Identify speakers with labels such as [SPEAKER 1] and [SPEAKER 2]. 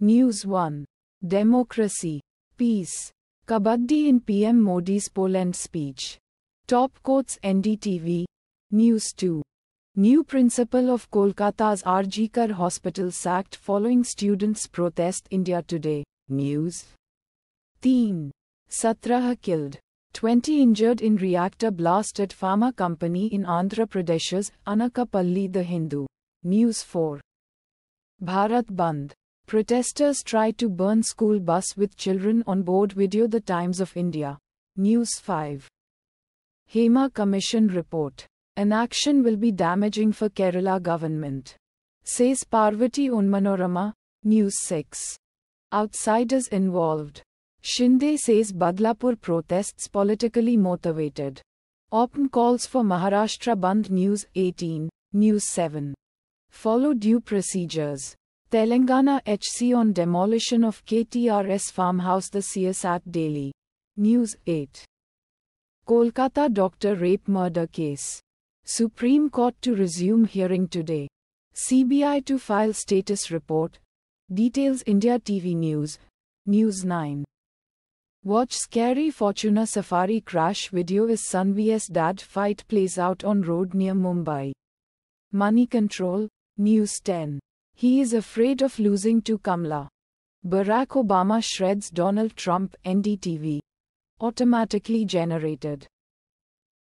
[SPEAKER 1] News 1. Democracy. Peace. Kabaddi in PM Modi's Poland speech. Top quotes NDTV. News 2. New principal of Kolkata's Arjikar Hospital sacked following students' protest India Today. News 3. Satrah killed. 20 injured in reactor blast at pharma company in Andhra Pradesh's Anakapalli The Hindu. News 4. Bharat Band. Protesters try to burn school bus with children on board video The Times of India. News 5. Hema Commission report. An action will be damaging for Kerala government. Says Parvati Unmanorama. News 6. Outsiders involved. Shinde says Badlapur protests politically motivated. Opn calls for Maharashtra Bandh News 18, News 7. Follow due procedures. Telangana HC on demolition of KTRS farmhouse the CSAT Daily. News 8. Kolkata doctor rape murder case. Supreme Court to resume hearing today. CBI to file status report. Details India TV News. News 9. Watch scary Fortuna Safari crash video as vs dad fight plays out on road near Mumbai. Money control. News 10. He is afraid of losing to Kamala. Barack Obama shreds Donald Trump NDTV. Automatically generated.